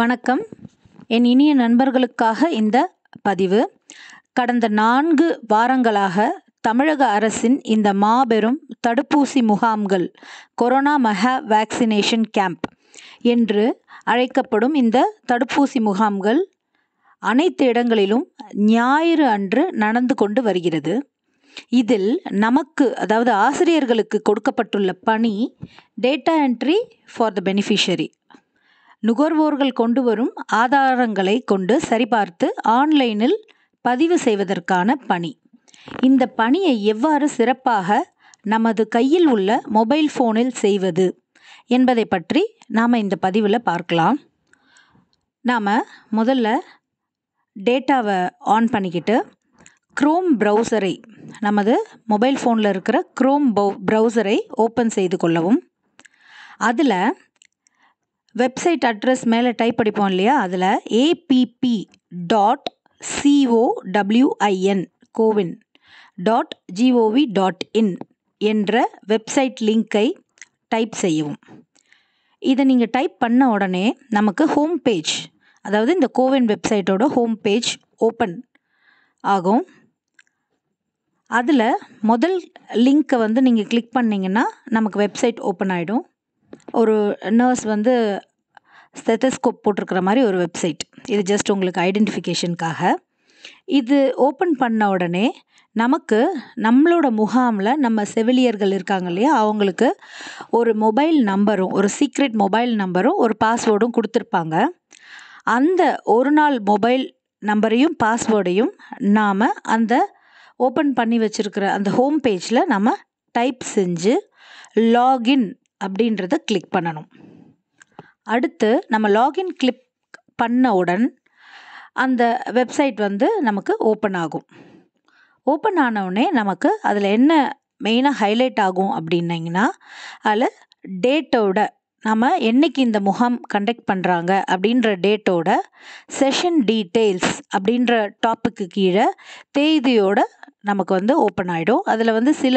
வணக்கம் என் இனிய நண்பர்களுக்காக இந்த பதிவு கடந்த நான்கு வாரங்களாக தமிழக அரசின் இந்த மாபெரும் தடுப்பூசி முகாம்கள் கொரோனா மஹா வேக்சினேஷன் கேம்ப் என்று அழைக்கப்படும் இந்த தடுப்பூசி முகாம்கள் அனைத்து இடங்களிலும் ஞாயிறு அன்று நடந்து கொண்டு வருகிறது இதில் நமக்கு அதாவது ஆசிரியர்களுக்கு கொடுக்கப்பட்டுள்ள பணி data entry for the beneficiary நுகர்வோர்கள் கொண்டு வரும் ஆதாரங்களை கொண்டு சரிபார்த்து ஆன்லைனில் பதிவு செய்வதற்கான பணி இந்த பணியை எவ்வாறு சிறப்பாக நமது கையில் உள்ள மொபைல் ஃபோனில் செய்வது என்பதை பற்றி நாம் இந்த பதிவில் பார்க்கலாம் நாம் முதல்ல டேட்டாவை ஆன் பண்ணிக்கிட்டு க்ரோம் ப்ரௌசரை நமது மொபைல் ஃபோனில் இருக்கிற க்ரோம் ப்ரௌசரை ஓப்பன் செய்து கொள்ளவும் அதில் வெப்சைட் அட்ரஸ் மேலே டைப் அடிப்போம் இல்லையா அதில் A P P dot C O W I N CoWIN dot G O V dot in என்ற வெப்சைட் லிங்கை டைப் செய்யவும் இதை நீங்கள் டைப் பண்ண உடனே நமக்கு ஹோம் பேஜ் அதாவது இந்த கோவின் வெப்சைட்டோட ஹோம் பேஜ் ஓப்பன் ஆகும் அதில் முதல் லிங்க்கை வந்து நீங்கள் கிளிக் பண்ணிங்கன்னா நமக்கு வெப்சைட் ஓப்பன் ஆகிடும் ஒரு நர்ஸ் வந்து ஸ்டெத்தஸ்கோப் போட்டிருக்கிற மாதிரி ஒரு வெப்சைட் இது ஜஸ்ட் உங்களுக்கு ஐடென்டிஃபிகேஷனுக்காக இது ஓப்பன் பண்ண உடனே நமக்கு நம்மளோட முகாமில் நம்ம செவிலியர்கள் இருக்காங்க இல்லையா அவங்களுக்கு ஒரு மொபைல் நம்பரும் ஒரு சீக்ரெட் மொபைல் நம்பரும் ஒரு பாஸ்வேர்டும் கொடுத்துருப்பாங்க அந்த ஒரு நாள் மொபைல் நம்பரையும் பாஸ்வேர்டையும் நாம் அந்த ஓப்பன் பண்ணி வச்சுருக்கிற அந்த ஹோம் பேஜில் நம்ம டைப் செஞ்சு லாகின் அப்படின்றத கிளிக் பண்ணணும் அடுத்து நம்ம லாகின் கிளிக் பண்ணவுடன் அந்த வெப்சைட் வந்து நமக்கு ஓப்பன் ஆகும் ஓப்பன் ஆனவுடனே நமக்கு அதில் என்ன மெயினாக ஹைலைட் ஆகும் அப்படின்னிங்கன்னா அதில் டேட்டோட நம்ம என்றைக்கு இந்த முகாம் கண்டக்ட் பண்ணுறாங்க அப்படின்ற டேட்டோட செஷன் டீட்டெயில்ஸ் அப்படின்ற டாப்புக்கு கீழே தேதியோட நமக்கு வந்து ஓப்பன் ஆகிடும் அதில் வந்து சில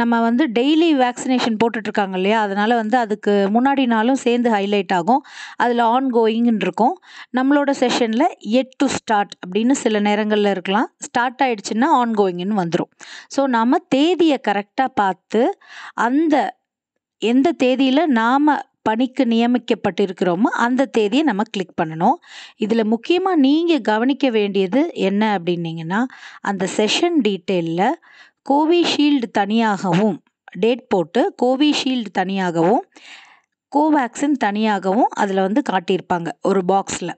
நம்ம வந்து டெய்லி வேக்சினேஷன் போட்டுட்ருக்காங்க இல்லையா அதனால் வந்து அதுக்கு முன்னாடி நாளும் சேர்ந்து ஹைலைட் ஆகும் அதில் ஆன் கோயிங்னு இருக்கும் நம்மளோட செஷனில் எட் டு ஸ்டார்ட் அப்படின்னு சில நேரங்களில் இருக்கலாம் ஸ்டார்ட் ஆகிடுச்சுன்னா ஆன் கோயிங்னு வந்துடும் ஸோ நாம் தேதியை கரெக்டாக பார்த்து அந்த எந்த தேதியில் நாம் பணிக்கு நியமிக்கப்பட்டிருக்கிறோமோ அந்த தேதியை நம்ம கிளிக் பண்ணணும் இதில் முக்கியமாக நீங்கள் கவனிக்க வேண்டியது என்ன அப்படின்னீங்கன்னா அந்த செஷன் டீட்டெயிலில் கோவிஷீல்டு தனியாகவும் டேட் போட்டு கோவிஷீல்டு தனியாகவும் கோவேக்சின் தனியாகவும் அதில் வந்து காட்டியிருப்பாங்க ஒரு பாக்ஸில்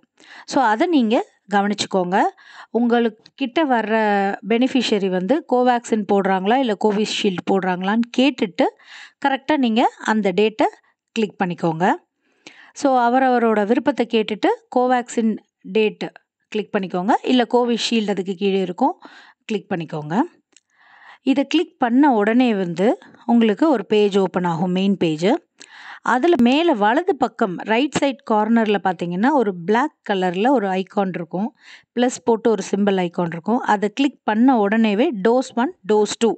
ஸோ அதை நீங்கள் கவனிச்சுக்கோங்க உங்களுக்கு கிட்ட வர்ற பெனிஃபிஷரி வந்து கோவேக்சின் போடுறாங்களா இல்லை கோவிஷீல்டு போடுறாங்களான்னு கேட்டுட்டு கரெக்டாக நீங்கள் அந்த டேட்டை கிளிக் பண்ணிக்கோங்க ஸோ அவர் அவரோட விருப்பத்தை கேட்டுட்டு கோவேக்சின் டேட்டு கிளிக் பண்ணிக்கோங்க இல்லை கோவிஷீல்டு அதுக்கு கீழே இருக்கும் கிளிக் பண்ணிக்கோங்க இதை கிளிக் பண்ண உடனே வந்து உங்களுக்கு ஒரு பேஜ் ஓப்பன் ஆகும் மெயின் பேஜு அதில் மேலே வலது பக்கம் ரைட் சைட் கார்னரில் பார்த்தீங்கன்னா ஒரு பிளாக் கலரில் ஒரு ஐக்கான் இருக்கும் ப்ளஸ் போட்டு ஒரு சிம்பிள் ஐக்கான் இருக்கும் அதை கிளிக் பண்ண உடனேவே டோஸ் ஒன் டோஸ் டூ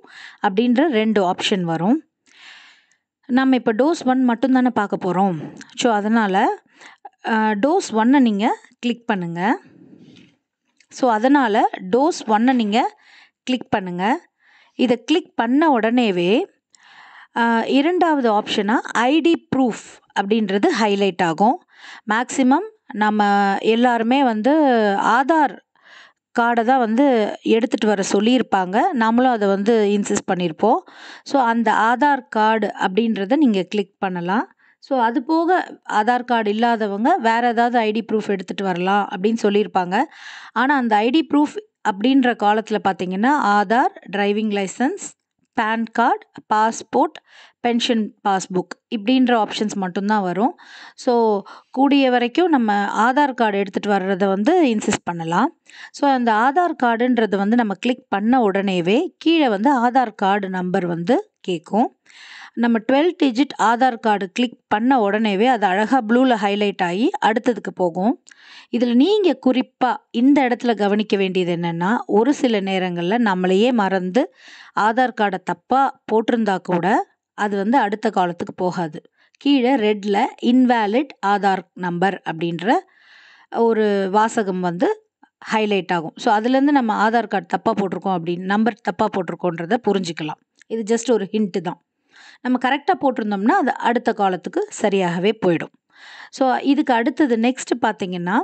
அப்படின்ற ரெண்டு ஆப்ஷன் வரும் நம்ம இப்போ டோஸ் ஒன் மட்டும் தானே பார்க்க போகிறோம் ஸோ அதனால் டோஸ் ஒன்னை நீங்கள் கிளிக் பண்ணுங்கள் ஸோ அதனால் டோஸ் ஒன்னை நீங்கள் கிளிக் பண்ணுங்கள் இதை கிளிக் பண்ண உடனேவே இரண்டாவது ஆப்ஷனாக ஐடி ப்ரூஃப் அப்படின்றது ஹைலைட் ஆகும் மேக்ஸிமம் நம்ம எல்லாருமே வந்து ஆதார் கார்டை தான் வந்து எடுத்துகிட்டு வர சொல்லியிருப்பாங்க நம்மளும் அதை வந்து இன்சிஸ்ட் பண்ணியிருப்போம் ஸோ அந்த ஆதார் கார்டு அப்படின்றத நீங்கள் கிளிக் பண்ணலாம் ஸோ அது போக ஆதார் கார்டு இல்லாதவங்க வேறு ஏதாவது ஐடி ப்ரூஃப் எடுத்துகிட்டு வரலாம் அப்படின்னு சொல்லியிருப்பாங்க ஆனால் அந்த ஐடி ப்ரூஃப் அப்படின்ற காலத்தில் பார்த்தீங்கன்னா Aadhaar driving licence PAN card passport pension passbook இப்படின்ற ஆப்ஷன்ஸ் மட்டும்தான் வரும் ஸோ கூடிய வரைக்கும் நம்ம ஆதார் கார்டு எடுத்துகிட்டு வர்றதை வந்து இன்சிஸ்ட் பண்ணலாம் ஸோ அந்த ஆதார் கார்டுன்றது வந்து நம்ம கிளிக் பண்ண உடனேவே கீழே வந்து ஆதார் கார்டு நம்பர் வந்து கேட்கும் நம்ம twelve digit Aadhaar card click பண்ண உடனேவே அது அழகாக ப்ளூவில் ஹைலைட் ஆகி அடுத்ததுக்கு போகும் இதில் நீங்கள் குறிப்பாக இந்த இடத்துல கவனிக்க வேண்டியது என்னென்னா ஒரு சில நேரங்களில் நம்மளையே மறந்து ஆதார் கார்டை தப்பாக போட்டிருந்தா கூட அது வந்து அடுத்த காலத்துக்கு போகாது கீழே ரெட்டில் இன்வேலிட் ஆதார் நம்பர் அப்படின்ற ஒரு வாசகம் வந்து ஹைலைட் ஆகும் ஸோ அதுலேருந்து நம்ம ஆதார் கார்டு தப்பாக போட்டிருக்கோம் அப்படின்னு நம்பர் தப்பாக போட்டிருக்கோன்றத புரிஞ்சுக்கலாம் இது ஜஸ்ட் ஒரு ஹிண்ட்டு தான் நம்ம கரெக்டாக போட்டிருந்தோம்னா அது அடுத்த காலத்துக்கு சரியாகவே போயிடும் ஸோ இதுக்கு அடுத்தது நெக்ஸ்ட்டு பார்த்திங்கன்னா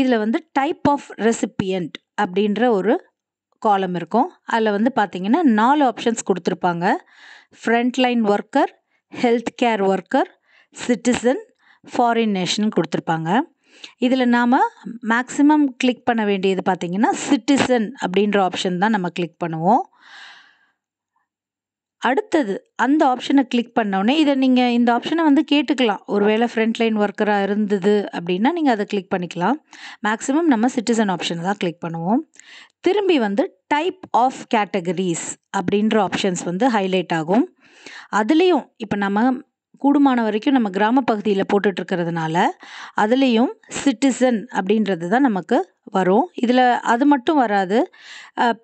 இதில் வந்து டைப் ஆஃப் ரெசிப்பியன்ட் அப்படின்ற ஒரு காலம் இருக்கும் அதில் வந்து பார்த்திங்கன்னா நாலு ஆப்ஷன்ஸ் கொடுத்துருப்பாங்க frontline worker health care worker citizen foreign nation கொடுத்துருப்பாங்க இதில் நாம் மேக்ஸிமம் கிளிக் பண்ண வேண்டியது பார்த்திங்கன்னா சிட்டிசன் அப்படின்ற ஆப்ஷன் தான் நம்ம கிளிக் பண்ணுவோம் அடுத்தது அந்த ஆப்ஷனை கிளிக் பண்ணோடனே இதை நீங்கள் இந்த ஆப்ஷனை வந்து கேட்டுக்கலாம் ஒருவேளை ஃப்ரண்ட்லைன் ஒர்க்கராக இருந்தது அப்படின்னா நீங்கள் அதை கிளிக் பண்ணிக்கலாம் மேக்ஸிமம் நம்ம சிட்டிசன் ஆப்ஷனை தான் கிளிக் பண்ணுவோம் திரும்பி வந்து டைப் ஆஃப் கேட்டகரிஸ் அப்படின்ற ஆப்ஷன்ஸ் வந்து ஹைலைட் ஆகும் அதுலேயும் இப்போ நம்ம கூடுமான வரைக்கும் நம்ம கிராம பகுதியில் போட்டுட்ருக்கிறதுனால அதுலேயும் சிட்டிசன் அப்படின்றது தான் நமக்கு வரும் இதில் அது மட்டும் வராது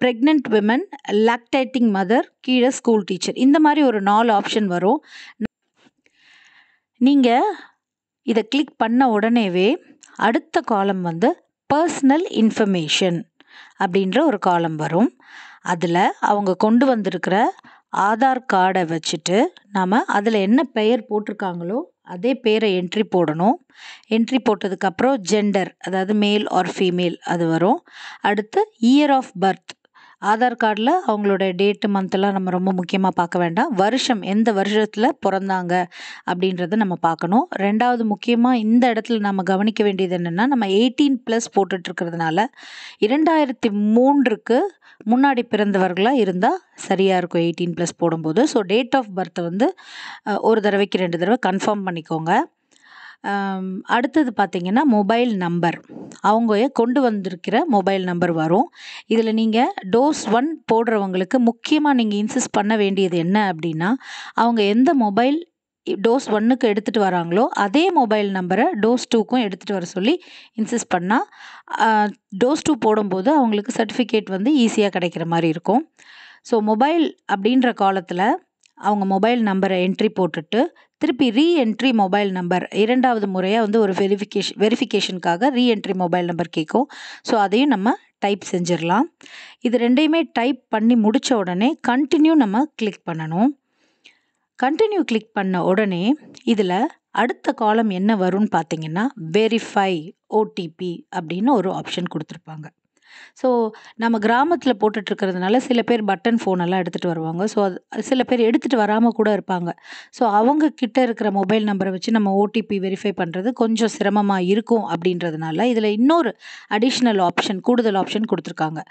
ப்ரெக்னென்ட் விமன் லாக்டேட்டிங் மதர் கீழே ஸ்கூல் டீச்சர் இந்த மாதிரி ஒரு நாலு ஆப்ஷன் வரும் நீங்கள் இதை கிளிக் பண்ண உடனேவே அடுத்த காலம் வந்து பர்சனல் இன்ஃபர்மேஷன் அப்படின்ற ஒரு காலம் வரும் அதில் அவங்க கொண்டு வந்திருக்கிற ஆதார் கார்டை வச்சுட்டு நாம் அதில் என்ன பெயர் போட்டிருக்காங்களோ அதே பேரை என்ட்ரி போடணும் என்ட்ரி போட்டதுக்கப்புறம் ஜெண்டர் அதாவது மேல் ஆர் ஃபீமேல் அது வரும் அடுத்து இயர் ஆஃப் பர்த் ஆதார் கார்டில் அவங்களோட டேட்டு மந்த்தெல்லாம் நம்ம ரொம்ப முக்கியமாக பார்க்க வேண்டாம் வருஷம் எந்த வருஷத்தில் பிறந்தாங்க அப்படின்றத நம்ம பார்க்கணும் ரெண்டாவது முக்கியமாக இந்த இடத்துல நம்ம கவனிக்க வேண்டியது என்னென்னா நம்ம எயிட்டீன் ப்ளஸ் போட்டுட்ருக்கிறதுனால இரண்டாயிரத்தி மூன்றுக்கு முன்னாடி பிறந்தவர்களாக இருந்தால் சரியாக இருக்கும் எயிட்டீன் ப்ளஸ் போடும்போது ஸோ டேட் ஆஃப் பர்த்தை வந்து ஒரு தடவைக்கு ரெண்டு தடவை கன்ஃபார்ம் பண்ணிக்கோங்க அடுத்தது பார்த்தீங்கன்னா மொபைல் நம்பர் அவங்க கொண்டு வந்திருக்கிற மொபைல் நம்பர் வரும் இதில் நீங்கள் டோஸ் ஒன் போடுறவங்களுக்கு முக்கியமாக நீங்கள் இன்சிஸ் பண்ண வேண்டியது என்ன அப்படின்னா அவங்க எந்த மொபைல் டோஸ் ஒன்னுக்கு எடுத்துகிட்டு வராங்களோ அதே மொபைல் நம்பரை டோஸ் டூக்கும் எடுத்துகிட்டு வர சொல்லி இன்சிஸ் பண்ணால் டோஸ் டூ போடும்போது அவங்களுக்கு சர்டிஃபிகேட் வந்து ஈஸியாக கிடைக்கிற மாதிரி இருக்கும் ஸோ மொபைல் அப்படின்ற காலத்தில் அவங்க மொபைல் நம்பரை என்ட்ரி போட்டுட்டு திருப்பி ரீஎன்ட்ரி மொபைல் நம்பர் இரண்டாவது முறையாக வந்து ஒரு வெரிஃபிகேஷன் வெரிஃபிகேஷனுக்காக ரீஎன்ட்ரி மொபைல் நம்பர் கேட்கும் ஸோ அதையும் நம்ம டைப் செஞ்சிடலாம் இது ரெண்டையுமே டைப் பண்ணி முடித்த உடனே கண்டினியூ நம்ம கிளிக் பண்ணணும் கண்டினியூ கிளிக் பண்ண உடனே இதில் அடுத்த காலம் என்ன வரும்னு பார்த்தீங்கன்னா வெரிஃபை ஓடிபி அப்படின்னு ஒரு ஆப்ஷன் கொடுத்துருப்பாங்க ஸோ நம்ம கிராமத்தில் போட்டுட்ருக்கிறதுனால சில பேர் பட்டன் ஃபோனெல்லாம் எடுத்துகிட்டு வருவாங்க ஸோ அது சில பேர் எடுத்துகிட்டு வராமல் கூட இருப்பாங்க ஸோ அவங்கக்கிட்ட இருக்கிற மொபைல் நம்பரை வச்சு நம்ம ஓடிபி வெரிஃபை பண்ணுறது கொஞ்சம் சிரமமாக இருக்கும் அப்படின்றதுனால இதில் இன்னொரு அடிஷ்னல் ஆப்ஷன் கூடுதல் ஆப்ஷன் கொடுத்துருக்காங்க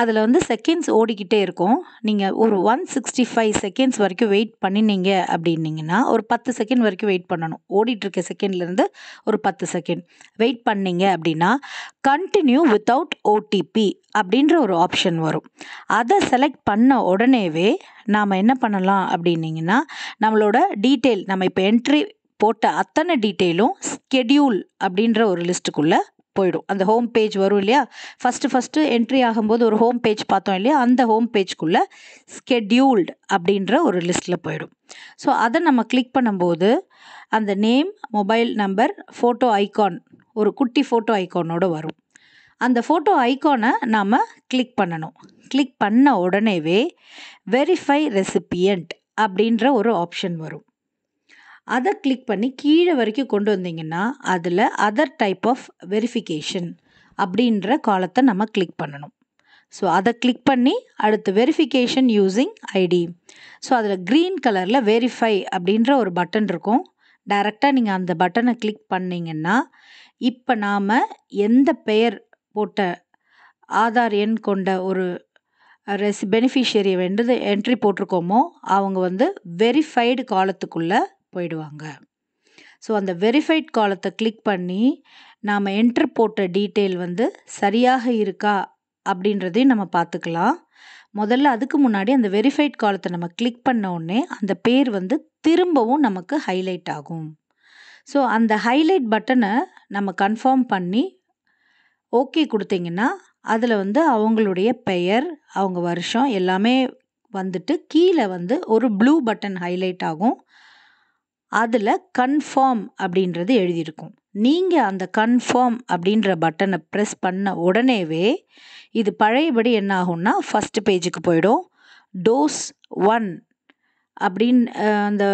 அதில் வந்து செகண்ட்ஸ் ஓடிக்கிட்டே இருக்கும் நீங்கள் ஒரு ஒன் சிக்ஸ்டி ஃபைவ் செகண்ட்ஸ் வரைக்கும் வெயிட் பண்ணினீங்க அப்படின்னீங்கன்னா ஒரு பத்து செகண்ட் வரைக்கும் வெயிட் பண்ணணும் ஓடிட்டுருக்க செகண்ட்லேருந்து ஒரு பத்து செகண்ட் வெயிட் பண்ணீங்க அப்படின்னா கண்டினியூ வித்தவுட் ஓடிபி அப்படின்ற ஒரு ஆப்ஷன் வரும் அதை செலக்ட் பண்ண உடனேவே நாம் என்ன பண்ணலாம் அப்படின்னிங்கன்னா நம்மளோட டீட்டெயில் நம்ம இப்போ என்ட்ரி போட்ட அத்தனை டீட்டெயிலும் ஸ்கெடியூல் அப்படின்ற ஒரு லிஸ்ட்டுக்குள்ளே போயிடும் அந்த ஹோம் பேஜ் வரும் இல்லையா ஃபஸ்ட்டு ஃபஸ்ட்டு என்ட்ரி ஆகும்போது ஒரு ஹோம் பேஜ் பார்த்தோம் இல்லையா அந்த ஹோம் பேஜ்க்குள்ளே ஸ்கெட்யூல்டு அப்படின்ற ஒரு லிஸ்ட்டில் போயிடும் ஸோ அதை நம்ம கிளிக் பண்ணும்போது அந்த name mobile number photo icon ஒரு குட்டி ஃபோட்டோ ஐக்கானோடு வரும் அந்த ஃபோட்டோ ஐக்கானை நாம் கிளிக் பண்ணணும் கிளிக் பண்ண உடனேவே வெரிஃபை ரெசிபியன்ட் அப்படின்ற ஒரு ஆப்ஷன் வரும் அதை கிளிக் பண்ணி கீழே வரைக்கும் கொண்டு வந்தீங்கன்னா அதில் அதர் டைப் ஆஃப் வெரிஃபிகேஷன் அப்படின்ற காலத்தை நம்ம கிளிக் பண்ணணும் ஸோ அதை கிளிக் பண்ணி அடுத்து வெரிஃபிகேஷன் யூஸிங் ஐடி ஸோ அதில் க்ரீன் கலரில் வெரிஃபை அப்படின்ற ஒரு பட்டன் இருக்கும் டைரெக்டாக நீங்கள் அந்த பட்டனை கிளிக் பண்ணிங்கன்னா இப்போ நாம் எந்த பெயர் போட்ட ஆதார் எண் கொண்ட ஒரு ரெஸ் பெனிஃபிஷியரி வந்து என்ட்ரி போட்டிருக்கோமோ அவங்க வந்து வெரிஃபைடு காலத்துக்குள்ளே போயிடுவாங்க ஸோ அந்த வெரிஃபைட் காலத்தை கிளிக் பண்ணி நாம் என்ட்ரு போட்ட டீட்டெயில் வந்து சரியாக இருக்கா அப்படின்றதையும் நம்ம பார்த்துக்கலாம் முதல்ல அதுக்கு முன்னாடி அந்த வெரிஃபைட் காலத்தை நம்ம கிளிக் பண்ணோடனே அந்த பேர் வந்து திரும்பவும் நமக்கு ஹைலைட் ஆகும் ஸோ அந்த ஹைலைட் பட்டனை நம்ம கன்ஃபார்ம் பண்ணி ஓகே கொடுத்தீங்கன்னா அதில் வந்து அவங்களுடைய பெயர் அவங்க வருஷம் எல்லாமே வந்துட்டு கீழே வந்து ஒரு ப்ளூ பட்டன் ஹைலைட் ஆகும் அதில் கன்ஃபார்ம் அப்படின்றது எழுதியிருக்கும் நீங்கள் அந்த கன்ஃபார்ம் அப்படின்ற பட்டனை ப்ரெஸ் பண்ண உடனேவே இது பழையபடி என்ன ஆகும்னா ஃபஸ்ட்டு பேஜுக்கு போயிடும் டோஸ் ஒன் அப்படின் அந்த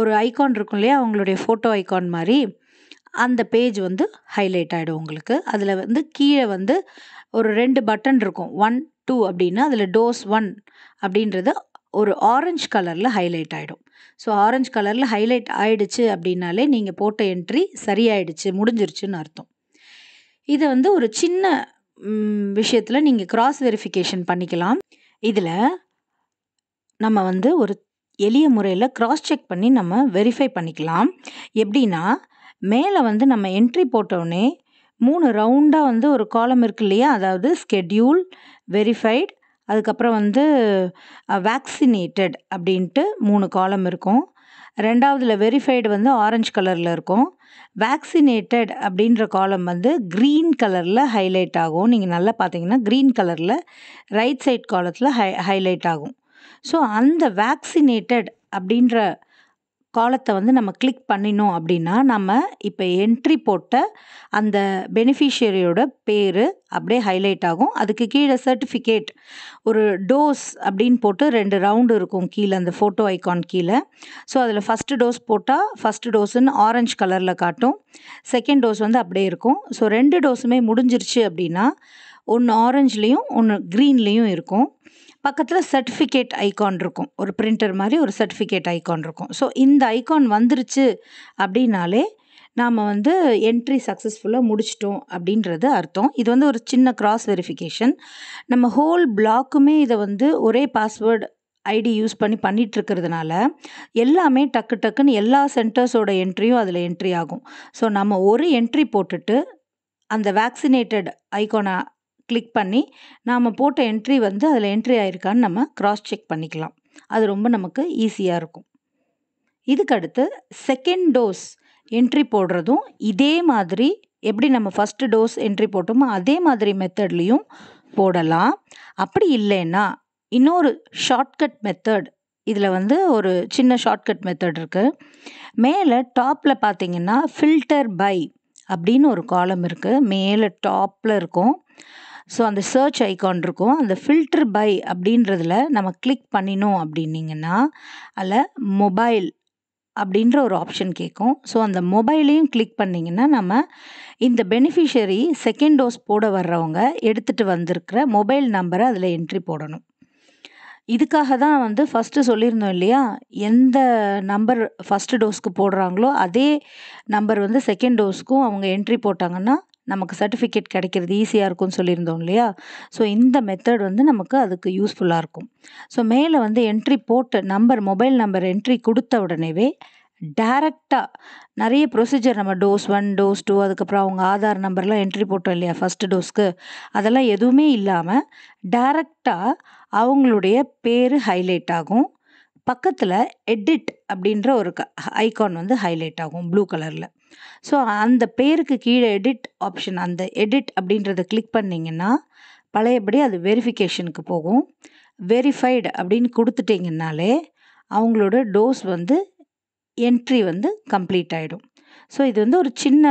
ஒரு ஐக்கான் இருக்கும் இல்லையா அவங்களுடைய ஃபோட்டோ ஐக்கான் மாதிரி அந்த பேஜ் வந்து ஹைலைட் ஆகிடும் உங்களுக்கு அதில் வந்து கீழே வந்து ஒரு ரெண்டு பட்டன் இருக்கும் ஒன் டூ அப்படின்னா அதில் டோஸ் ஒன் அப்படின்றது ஒரு ஆரஞ்சு கலரில் ஹைலைட் ஆகிடும் ஸோ ஆரஞ்சு கலரில் ஹைலைட் ஆகிடுச்சு அப்படின்னாலே நீங்கள் போட்ட என்ட்ரி சரியாயிடுச்சு முடிஞ்சிருச்சுன்னு அர்த்தம் இதை வந்து ஒரு சின்ன விஷயத்தில் நீங்கள் கிராஸ் வெரிஃபிகேஷன் பண்ணிக்கலாம் இதில் நம்ம வந்து ஒரு எளிய முறையில் க்ராஸ் செக் பண்ணி நம்ம வெரிஃபை பண்ணிக்கலாம் எப்படின்னா மேலே வந்து நம்ம என்ட்ரி போட்டோடனே மூணு ரவுண்டாக வந்து ஒரு காலம் இருக்கு இல்லையா அதாவது ஸ்கெட்யூல் வெரிஃபைட் அதுக்கப்புறம் வந்து வேக்சினேட்டட் அப்படின்ட்டு மூணு காலம் இருக்கும் ரெண்டாவதில் வெரிஃபைடு வந்து ஆரஞ்சு கலரில் இருக்கும் வேக்சினேட்டட் அப்படின்ற காலம் வந்து க்ரீன் கலரில் ஹைலைட் ஆகும் நீங்கள் நல்லா பார்த்தீங்கன்னா க்ரீன் கலரில் ரைட் சைட் காலத்தில் ஹை ஹைலைட் ஆகும் ஸோ அந்த வேக்சினேட்டட் அப்படின்ற காலத்தை வந்து நம்ம கிளிக் பண்ணினோம் அப்படின்னா நம்ம இப்போ என்ட்ரி போட்ட அந்த பெனிஃபிஷியரியோட பேர் அப்படியே ஹைலைட் ஆகும் அதுக்கு கீழே சர்டிஃபிகேட் ஒரு டோஸ் அப்படின்னு போட்டு ரெண்டு ரவுண்டு இருக்கும் கீழே அந்த ஃபோட்டோ ஐக்கான் கீழே ஸோ அதில் ஃபஸ்ட்டு டோஸ் போட்டால் ஃபஸ்ட்டு டோஸுன்னு ஆரஞ்சு கலரில் காட்டும் செகண்ட் டோஸ் வந்து அப்படியே இருக்கும் ஸோ ரெண்டு டோஸுமே முடிஞ்சிருச்சு அப்படின்னா ஒன்று ஆரஞ்சுலேயும் ஒன்று க்ரீன்லேயும் இருக்கும் பக்கத்தில் சர்டிஃபிகேட் ஐக்கான் இருக்கும் ஒரு பிரிண்டர் மாதிரி ஒரு சர்டிஃபிகேட் ஐக்கான் இருக்கும் ஸோ இந்த ஐக்கான் வந்துருச்சு அப்படின்னாலே நாம் வந்து என்ட்ரி சக்ஸஸ்ஃபுல்லாக முடிச்சிட்டோம் அப்படின்றது அர்த்தம் இது வந்து ஒரு சின்ன கிராஸ் வெரிஃபிகேஷன் நம்ம ஹோல் பிளாக்குமே இதை வந்து ஒரே பாஸ்வேர்டு ஐடி யூஸ் பண்ணி பண்ணிகிட்டு இருக்கிறதுனால எல்லாமே டக்கு டக்குன்னு எல்லா சென்டர்ஸோட என்ட்ரியும் அதில் என்ட்ரி ஆகும் ஸோ நம்ம ஒரு என்ட்ரி போட்டுட்டு அந்த வேக்சினேட்டட் ஐக்கானை கிளிக் பண்ணி நாம் போட்ட என்ட்ரி வந்து அதில் என்ட்ரி ஆகிருக்கான்னு நம்ம க்ராஸ் செக் பண்ணிக்கலாம் அது ரொம்ப நமக்கு ஈஸியாக இருக்கும் இதுக்கடுத்து செகண்ட் டோஸ் என்ட்ரி போடுறதும் இதே மாதிரி எப்படி நம்ம ஃபஸ்ட்டு டோஸ் என்ட்ரி போட்டோமோ அதே மாதிரி மெத்தட்லேயும் போடலாம் அப்படி இல்லைன்னா இன்னொரு ஷார்ட்கட் மெத்தட் இதில் வந்து ஒரு சின்ன ஷார்ட்கட் மெத்தட் இருக்குது மேலே டாப்பில் பார்த்தீங்கன்னா ஃபில்டர் பை அப்படின்னு ஒரு காலம் இருக்குது மேலே டாப்பில் இருக்கும் ஸோ அந்த சர்ச் ஐக்கான் இருக்கும் அந்த ஃபில்டர் பை அப்படின்றதுல நம்ம கிளிக் பண்ணினோம் அப்படின்னிங்கன்னா அதில் மொபைல் அப்படின்ற ஒரு ஆப்ஷன் கேட்கும் ஸோ அந்த மொபைலையும் கிளிக் பண்ணிங்கன்னா நம்ம இந்த பெனிஃபிஷரி செகண்ட் டோஸ் போட வர்றவங்க எடுத்துகிட்டு வந்திருக்கிற மொபைல் நம்பரை அதில் என்ட்ரி போடணும் இதுக்காக தான் வந்து ஃபஸ்ட்டு சொல்லியிருந்தோம் இல்லையா எந்த நம்பர் ஃபஸ்ட்டு டோஸ்க்கு போடுறாங்களோ அதே நம்பர் வந்து செகண்ட் டோஸ்க்கும் அவங்க என்ட்ரி போட்டாங்கன்னா நமக்கு சர்டிஃபிகேட் கிடைக்கிறது ஈஸியாக இருக்கும்னு சொல்லியிருந்தோம் இல்லையா ஸோ இந்த மெத்தட் வந்து நமக்கு அதுக்கு யூஸ்ஃபுல்லாக இருக்கும் ஸோ மேலே வந்து என்ட்ரி போட்டு நம்பர் மொபைல் நம்பர் என்ட்ரி கொடுத்த உடனேவே டேரெக்டாக நிறைய ப்ரொசீஜர் நம்ம டோஸ் ஒன் டோஸ் டூ அதுக்கப்புறம் அவங்க ஆதார் நம்பர்லாம் என்ட்ரி போட்டோம் இல்லையா ஃபஸ்ட்டு டோஸ்க்கு அதெல்லாம் எதுவுமே இல்லாமல் டேரெக்டாக அவங்களுடைய பேர் ஹைலைட் ஆகும் பக்கத்தில் எடிட் அப்படின்ற ஒரு க ஐக்கான் வந்து ஹைலைட் ஆகும் ப்ளூ கலரில் ஸோ அந்த பேருக்கு கீழே எடிட் ஆப்ஷன் அந்த எடிட் அப்படின்றத கிளிக் பண்ணிங்கன்னா பழையபடி அது வெரிஃபிகேஷனுக்கு போகும் வெரிஃபைடு அப்படின்னு கொடுத்துட்டிங்கனாலே அவங்களோட டோஸ் வந்து என்ட்ரி வந்து கம்ப்ளீட் ஆகிடும் ஸோ இது வந்து ஒரு சின்ன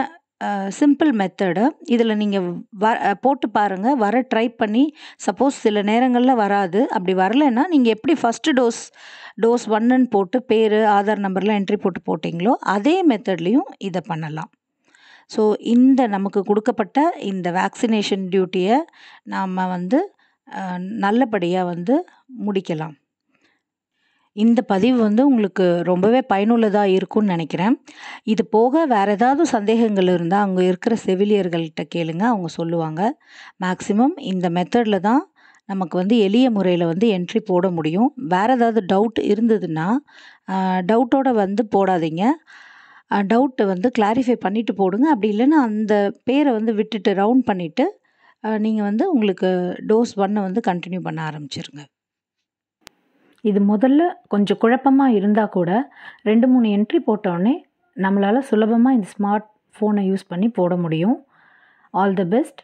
சிம்பிள் மெத்தடு இதில் நீங்கள் வ போட்டு பாருங்கள் வர ட்ரை பண்ணி சப்போஸ் சில நேரங்களில் வராது அப்படி வரலைன்னா நீங்கள் எப்படி ஃபஸ்ட்டு டோஸ் டோஸ் ஒன்னுன்னு போட்டு பேர் ஆதார் நம்பர்லாம் என்ட்ரி போட்டு போட்டிங்களோ அதே மெத்தட்லேயும் இதை பண்ணலாம் ஸோ இந்த நமக்கு கொடுக்கப்பட்ட இந்த வேக்சினேஷன் டியூட்டியை நாம் வந்து நல்லபடியாக வந்து முடிக்கலாம் இந்த பதிவு வந்து உங்களுக்கு ரொம்பவே பயனுள்ளதாக இருக்கும்னு நினைக்கிறேன் இது போக வேறு ஏதாவது சந்தேகங்கள் இருந்தால் அங்கே இருக்கிற செவிலியர்கள்கிட்ட கேளுங்க அவங்க சொல்லுவாங்க மேக்ஸிமம் இந்த மெத்தடில் தான் நமக்கு வந்து எளிய முறையில் வந்து என்ட்ரி போட முடியும் வேறு ஏதாவது டவுட் இருந்ததுன்னா டவுட்டோடு வந்து போடாதீங்க டவுட்டை வந்து கிளாரிஃபை பண்ணிவிட்டு போடுங்க அப்படி இல்லைன்னா அந்த பேரை வந்து விட்டுட்டு ரவுண்ட் பண்ணிவிட்டு நீங்கள் வந்து உங்களுக்கு டோஸ் ஒன்னை வந்து கண்டினியூ பண்ண ஆரம்பிச்சிருங்க இது முதல்ல கொஞ்சம் குழப்பமாக இருந்தால் கூட ரெண்டு மூணு என்ட்ரி போட்டோடனே நம்மளால் சுலபமாக இந்த ஸ்மார்ட் ஃபோனை யூஸ் பண்ணி போட முடியும் ஆல் த பெஸ்ட்